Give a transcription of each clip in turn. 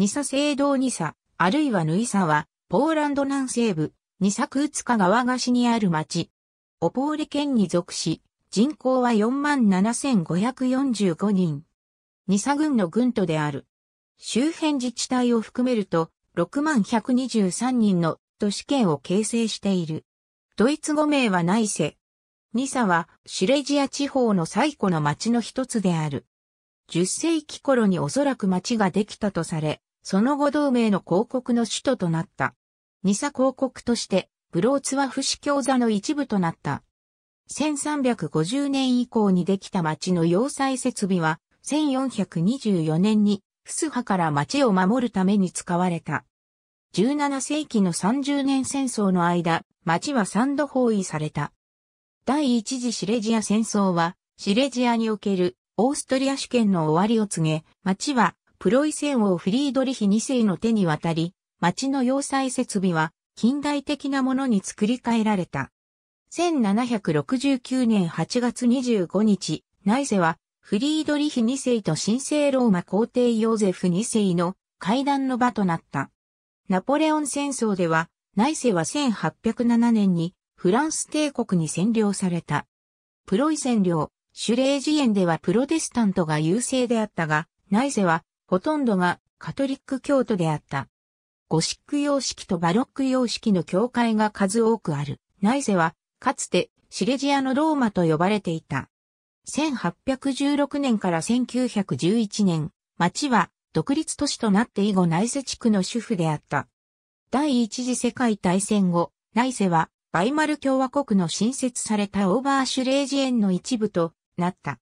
ニサ聖堂ニサ、あるいはヌイサは、ポーランド南西部、ニサクーツカ川岸にある町。オポーレ県に属し、人口は47,545人。ニサ軍の軍都である。周辺自治体を含めると、6123人の都市圏を形成している。ドイツ語名はナイセ。ニサはシュレジア地方の最古の町の一つである。10世紀頃におそらく町ができたとされ、その後同盟の広告の首都となった。ニサ広告として、ブローツワフ市教座の一部となった。1350年以降にできた町の要塞設備は、1424年に、フスハから町を守るために使われた。17世紀の30年戦争の間、町は3度包囲された。第一次シレジア戦争は、シレジアにおけるオーストリア主権の終わりを告げ、町はプロイセン王フリードリヒ2世の手に渡り、町の要塞設備は近代的なものに作り変えられた。1769年8月25日、ナイゼはフリードリヒ2世と神聖ローマ皇帝ヨーゼフ2世の会談の場となった。ナポレオン戦争では、ナイゼは1807年にフランス帝国に占領された。プロイセン領、シュレージエンではプロテスタントが優勢であったが、ナイゼはほとんどがカトリック教徒であった。ゴシック様式とバロック様式の教会が数多くある。ナイゼは、かつてシレジアのローマと呼ばれていた。1816年から1911年、町は独立都市となって以後ナイゼ地区の主婦であった。第一次世界大戦後、ナイゼはバイマル共和国の新設されたオーバーシュレージ園の一部となった。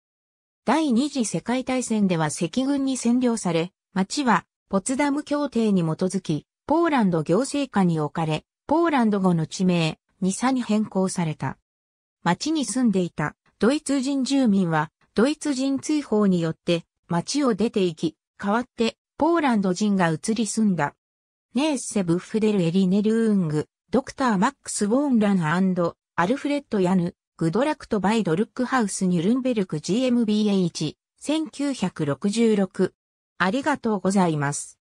第二次世界大戦では赤軍に占領され、町はポツダム協定に基づき、ポーランド行政下に置かれ、ポーランド語の地名、ニサに変更された。町に住んでいたドイツ人住民は、ドイツ人追放によって町を出て行き、代わってポーランド人が移り住んだ。ネーセ・ブッフデル・エリネル・ウング、ドクター・マックス・ウォーンランアルフレッド・ヤヌ、グドラクトバイドルックハウスニュルンベルク GmbH1966 ありがとうございます。